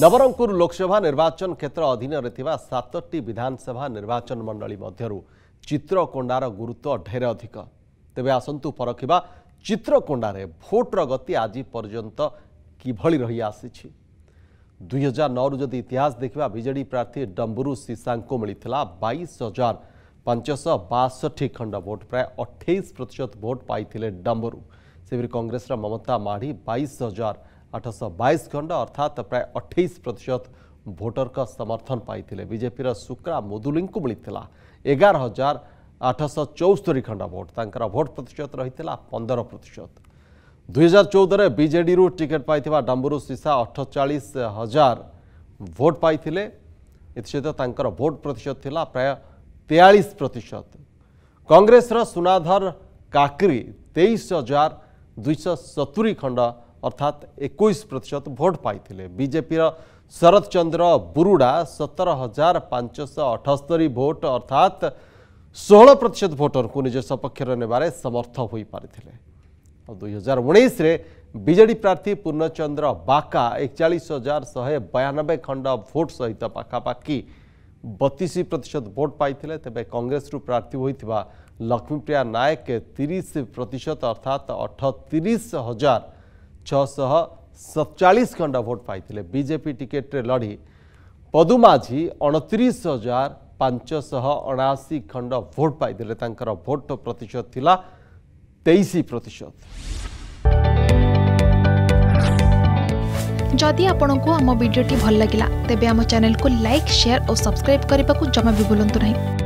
नवरंगपुर लोकसभा निर्वाचन क्षेत्र अधीन सतट विधानसभा निर्वाचन मंडल मध्य चित्रकोडार गुरुत्व ढेर अधिक तेज आसतु पर चित्रकोडार भोट्र गति आज पर्यंत किभली रही आसी दुई हजार नौ रु जदि इतिहास देखा विजे प्रार्थी डम्बुरू सीसा को मिलता बैश हजार पांचश बासठ खंड भोट प्राय अठाई प्रतिशत भोट पाई डम्बरू से कंग्रेस ममता माढ़ी बैश हजार आठश खंड अर्थात प्राय अठाईस प्रतिशत भोटर का समर्थन पाई बीजेपी शुक्रा मुदुली को मिलता एगार हजार आठश चौस्तरी खंड भोट तर भोट प्रतिशत रही पंदर प्रतिशत दुई हजार चौदह बीजेडी टिकेट पाई डाम्बुरु सीसा अठचाश हजार भोट पाई एसहित भोट प्रतिशत थिला प्राय तेयास प्रतिशत कंग्रेस सुनाधर काकरी तेईस हजार दुई सतुरी खंड अर्थात एक प्रतिशत भोट पाई बीजेपी शरत चंद्र बुरुडा सतर हजार पांच अठस्तरी भोट अर्थात षोह प्रतिशत भोटर को निज सपक्ष समर्थ हो पार दुई हजार उन्नीस विजे प्रार्थी पूर्णचंद्र बाका एक एकचाश हजार शहे बयानबे खंड भोट सहित पखापाखि बतीस प्रतिशत भोट पाई तेज कंग्रेस प्रार्थी होता लक्ष्मीप्रिया नायक तीस प्रतिशत अर्थात अठतीस हजार छः सतचाश खंड भोट पाई बीजेपी टिकेट रे लड़ी पदुमाझी अणतीस हजार पांचशह अणाशी खंड भोट पाई भोट प्रतिशत थिला तेईस प्रतिशत जदि आपण को आम भिडी भल लगा तेब चैनल को लाइक सेयार और सब्सक्राइब करने को जमा भी बुलां नहीं